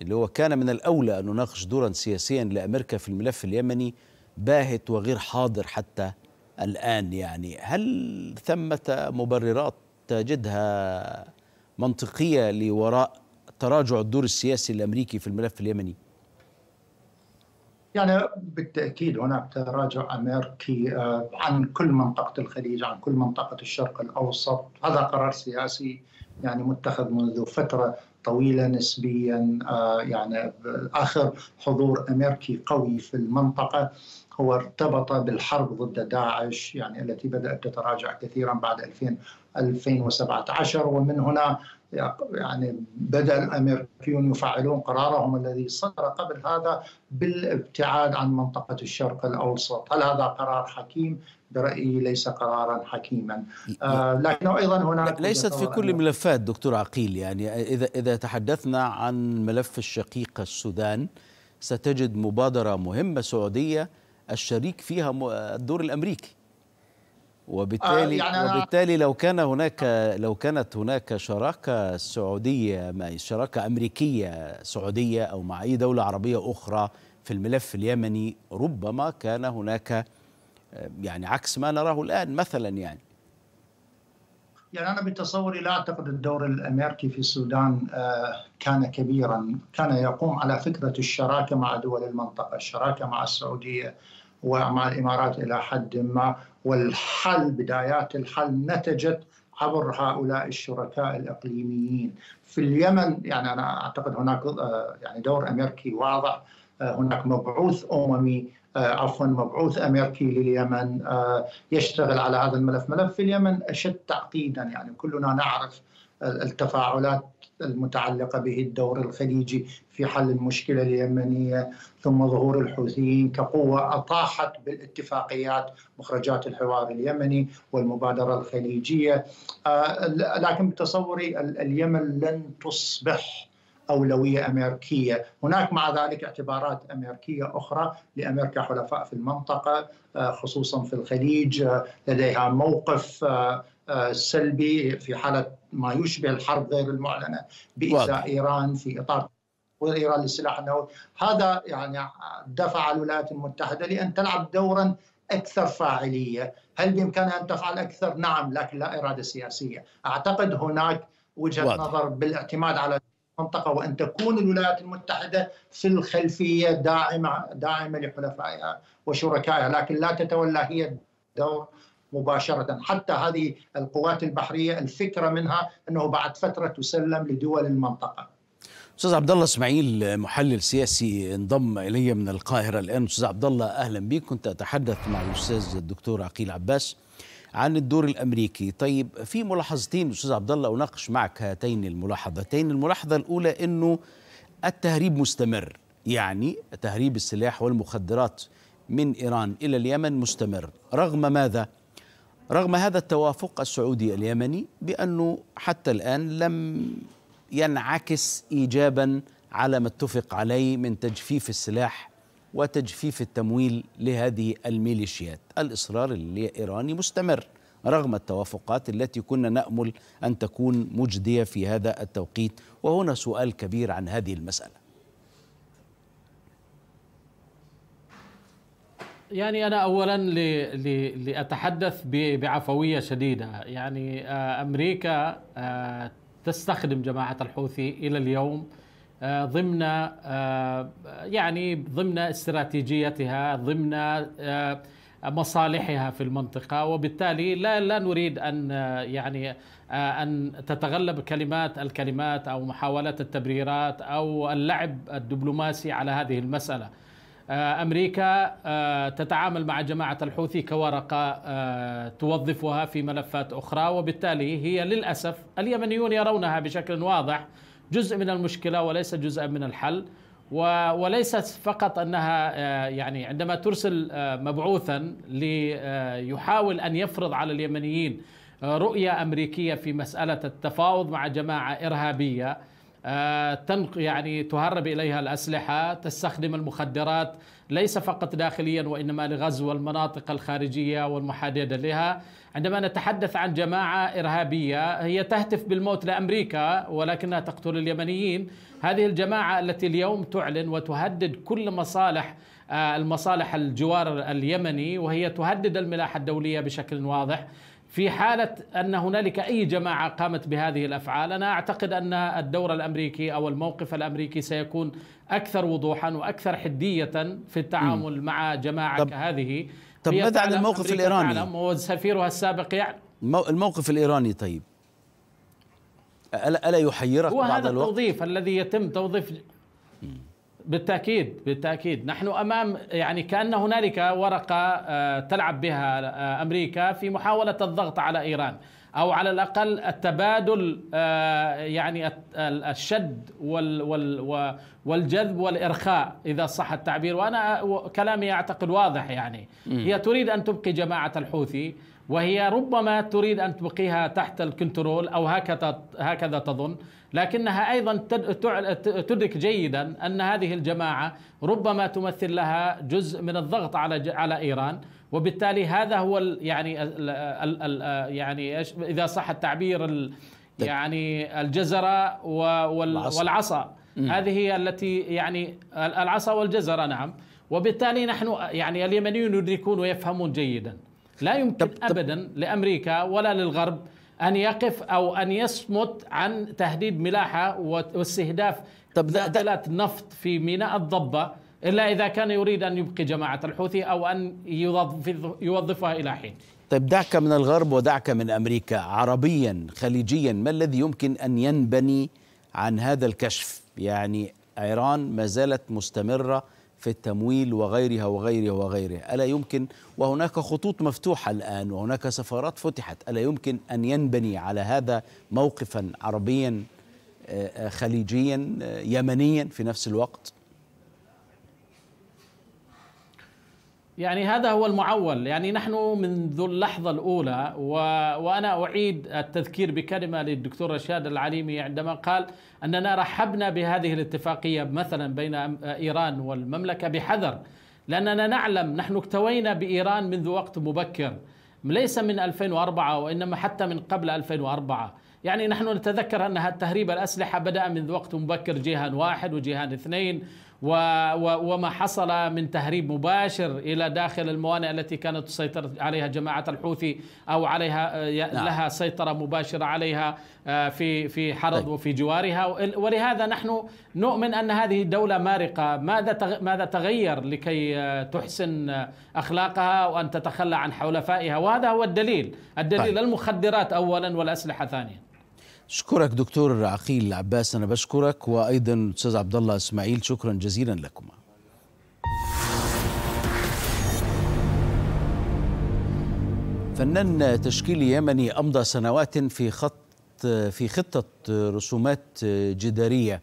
اللي هو كان من الاولى ان نناقش دورا سياسيا لامريكا في الملف اليمني باهت وغير حاضر حتى الآن يعني هل ثمة مبررات تجدها منطقية لوراء تراجع الدور السياسي الأمريكي في الملف اليمني؟ يعني بالتاكيد هناك تراجع امريكي آه، عن كل منطقه الخليج عن كل منطقه الشرق الاوسط هذا قرار سياسي يعني متخذ منذ فتره طويله نسبيا آه، يعني اخر حضور امريكي قوي في المنطقه هو ارتبط بالحرب ضد داعش يعني التي بدأت تتراجع كثيرا بعد 2000 2017 ومن هنا يعني بدا الامريكيون يفعلون قرارهم الذي صدر قبل هذا بالابتعاد عن منطقه الشرق الاوسط، هل هذا قرار حكيم؟ برايي ليس قرارا حكيما، آه، لكنه ايضا هناك ليست في كل الملفات دكتور عقيل يعني اذا اذا تحدثنا عن ملف الشقيق السودان ستجد مبادره مهمه سعوديه الشريك فيها الدور الامريكي آه، وبالتالي آه يعني وبالتالي لو كان هناك لو كانت هناك شراكه سعوديه شراكه امريكيه سعوديه او مع اي دوله عربيه اخرى في الملف اليمني ربما كان هناك آه، يعني عكس ما نراه الان مثلا يعني يعني انا بتصوري لا اعتقد الدور الامريكي في السودان آه، كان كبيرا، كان يقوم على فكره الشراكه مع دول المنطقه، الشراكه مع السعوديه، ومع الامارات الى حد ما والحل بدايات الحل نتجت عبر هؤلاء الشركاء الاقليميين في اليمن يعني انا اعتقد هناك آه، يعني دور امريكي واضح آه، هناك مبعوث اممي آه، عفوا مبعوث امريكي لليمن يشتغل على هذا الملف ملف في اليمن اشد تعقيدا يعني كلنا نعرف التفاعلات المتعلقة به الدور الخليجي في حل المشكلة اليمنية ثم ظهور الحوثيين كقوة أطاحت بالاتفاقيات مخرجات الحوار اليمني والمبادرة الخليجية آه، لكن بتصوري اليمن لن تصبح أولوية أمريكية هناك مع ذلك اعتبارات أمريكية أخرى لأمريكا حلفاء في المنطقة آه، خصوصا في الخليج آه، لديها موقف آه، سلبي في حاله ما يشبه الحرب غير المعلنه بايذاء ايران في اطار ايران للسلاح النووي، هذا يعني دفع الولايات المتحده لان تلعب دورا اكثر فاعليه، هل بامكانها ان تفعل اكثر؟ نعم لكن لا اراده سياسيه، اعتقد هناك وجهه واضح. نظر بالاعتماد على المنطقه وان تكون الولايات المتحده في الخلفيه داعمه داعمه لحلفائها وشركائها، لكن لا تتولى هي دور مباشرة حتى هذه القوات البحرية الفكرة منها أنه بعد فترة تسلم لدول المنطقة استاذ عبد الله اسماعيل محلل سياسي انضم الي من القاهره الان استاذ عبد الله اهلا بك كنت اتحدث مع الاستاذ الدكتور عقيل عباس عن الدور الامريكي طيب في ملاحظتين استاذ عبد الله اناقش معك هاتين الملاحظتين الملاحظه الاولى انه التهريب مستمر يعني تهريب السلاح والمخدرات من ايران الى اليمن مستمر رغم ماذا رغم هذا التوافق السعودي اليمني بأنه حتى الآن لم ينعكس إيجابا على ما اتفق عليه من تجفيف السلاح وتجفيف التمويل لهذه الميليشيات الإصرار الإيراني مستمر رغم التوافقات التي كنا نأمل أن تكون مجدية في هذا التوقيت وهنا سؤال كبير عن هذه المسألة يعني أنا أولا لأتحدث بعفوية شديدة يعني آه، أمريكا آه، تستخدم جماعة الحوثي إلى اليوم آه، ضمن يعني ضمن استراتيجيتها ضمن مصالحها في المنطقة وبالتالي لا لا نريد أن يعني أن تتغلب كلمات الكلمات أو محاولات التبريرات أو اللعب الدبلوماسي على هذه المسألة آه، امريكا آه، تتعامل مع جماعه الحوثي كورقه آه، توظفها في ملفات اخرى وبالتالي هي للاسف اليمنيون يرونها بشكل واضح جزء من المشكله وليس جزءا من الحل وليست فقط انها يعني عندما ترسل مبعوثا ليحاول ان يفرض على اليمنيين رؤيه امريكيه في مساله التفاوض مع جماعه ارهابيه آه، تنق يعني تهرب اليها الاسلحه، تستخدم المخدرات ليس فقط داخليا وانما لغزو المناطق الخارجيه والمحدده لها، عندما نتحدث عن جماعه ارهابيه هي تهتف بالموت لامريكا ولكنها تقتل اليمنيين، هذه الجماعه التي اليوم تعلن وتهدد كل مصالح آه، المصالح الجوار اليمني وهي تهدد الملاحه الدوليه بشكل واضح. في حالة أن هنالك أي جماعة قامت بهذه الأفعال أنا أعتقد أن الدور الأمريكي أو الموقف الأمريكي سيكون أكثر وضوحا وأكثر حدية في التعامل مع جماعة طب كهذه طب ماذا عن الموقف الإيراني؟ وسفيرها السابق يعني الموقف الإيراني طيب ألا, ألا يحيرك هو بعض هذا الوقت؟ التوظيف الذي يتم توظيف بالتاكيد بالتاكيد نحن امام يعني كان هنالك ورقه آه، تلعب بها آه، امريكا في محاوله الضغط على ايران او على الاقل التبادل آه، يعني الشد والجذب والارخاء اذا صح التعبير وانا كلامي اعتقد واضح يعني هي تريد ان تبقي جماعه الحوثي وهي ربما تريد ان تبقيها تحت الكنترول او هكذا هكذا تظن، لكنها ايضا تدرك جيدا ان هذه الجماعه ربما تمثل لها جزء من الضغط على على ايران، وبالتالي هذا هو يعني ال ال يعني اذا صح التعبير طيب. يعني الجزره والعصا هذه هي التي يعني العصا والجزره نعم، وبالتالي نحن يعني اليمنيون يدركون ويفهمون جيدا. لا يمكن طب ابدا لامريكا ولا للغرب ان يقف او ان يصمت عن تهديد ملاحه واستهداف طب سلسلات نفط في ميناء الضبه الا اذا كان يريد ان يبقي جماعه الحوثي او ان يوظفها الى حين. طيب دعك من الغرب ودعك من امريكا عربيا خليجيا ما الذي يمكن ان ينبني عن هذا الكشف؟ يعني ايران ما زالت مستمره في التمويل وغيرها وغيرها وغيرها ألا يمكن وهناك خطوط مفتوحة الآن وهناك سفارات فتحت ألا يمكن أن ينبني على هذا موقفا عربيا آه، آه، خليجيا آه، يمنيا في نفس الوقت يعني هذا هو المعول يعني نحن منذ اللحظة الأولى و... وأنا أعيد التذكير بكلمة للدكتور رشاد العليمي عندما قال أننا رحبنا بهذه الاتفاقية مثلا بين إيران والمملكة بحذر لأننا نعلم نحن اكتوينا بإيران منذ وقت مبكر ليس من 2004 وإنما حتى من قبل 2004 يعني نحن نتذكر أن تهريب الأسلحة بدأ منذ وقت مبكر جهان واحد وجهان اثنين وما حصل من تهريب مباشر الى داخل الموانئ التي كانت تسيطر عليها جماعه الحوثي او عليها آه، نعم. لها سيطره مباشره عليها آه، في في حرض طيب. وفي جوارها ولهذا نحن نؤمن ان هذه دوله مارقه ماذا ماذا تغير لكي آه، تحسن اخلاقها وان تتخلى عن حلفائها وهذا هو الدليل الدليل طيب. المخدرات اولا والاسلحه ثانيا أشكرك دكتور عقيل عباس أنا بشكرك وأيضا أستاذ عبد الله إسماعيل شكرا جزيلا لكما فنان تشكيلي يمني أمضى سنوات في خط في خطة رسومات جدارية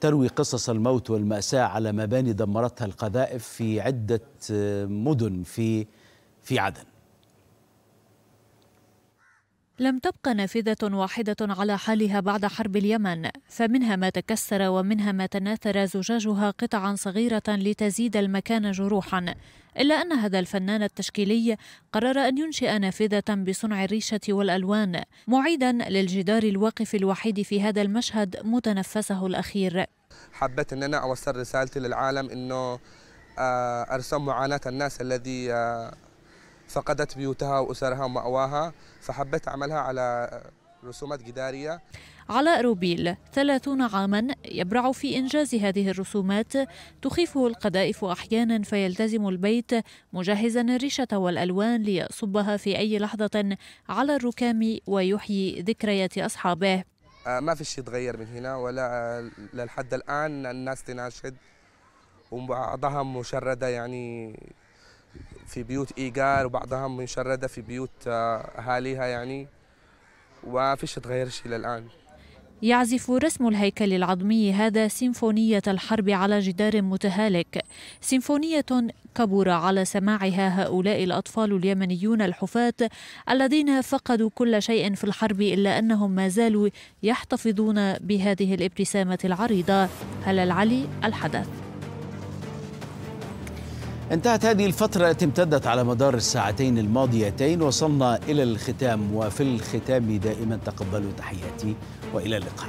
تروي قصص الموت والمأساة على مباني دمرتها القذائف في عدة مدن في في عدن لم تبقى نافذة واحدة على حالها بعد حرب اليمن فمنها ما تكسر ومنها ما تناثر زجاجها قطعا صغيرة لتزيد المكان جروحا إلا أن هذا الفنان التشكيلي قرر أن ينشئ نافذة بصنع الريشة والألوان معيدا للجدار الواقف الوحيد في هذا المشهد متنفسه الأخير حبيت أن أنا أوصل رسالتي للعالم أنه آه، أرسم معاناة الناس الذي آه، فقدت بيوتها وأسرها ومأواها فحبيت أعملها على رسومات جدارية علاء روبيل 30 عاما يبرع في إنجاز هذه الرسومات تخيفه القذائف أحيانا فيلتزم البيت مجهزا الريشة والألوان ليصبها في أي لحظة على الركام ويحيي ذكريات أصحابه آه، ما في شيء تغير من هنا ولا آه، لحد الآن الناس تناشد وبعضها مشردة يعني في بيوت ايجار وبعضها منشرده في بيوت آه، اهاليها يعني وفيش تغير شيء للان يعزف رسم الهيكل العظمي هذا سيمفونية الحرب على جدار متهالك سيمفونية كبر على سماعها هؤلاء الأطفال اليمنيون الحفاة الذين فقدوا كل شيء في الحرب إلا أنهم ما زالوا يحتفظون بهذه الابتسامة العريضة هلا العلي الحدث انتهت هذه الفترة التي امتدت على مدار الساعتين الماضيتين وصلنا إلى الختام وفي الختام دائما تقبلوا تحياتي وإلى اللقاء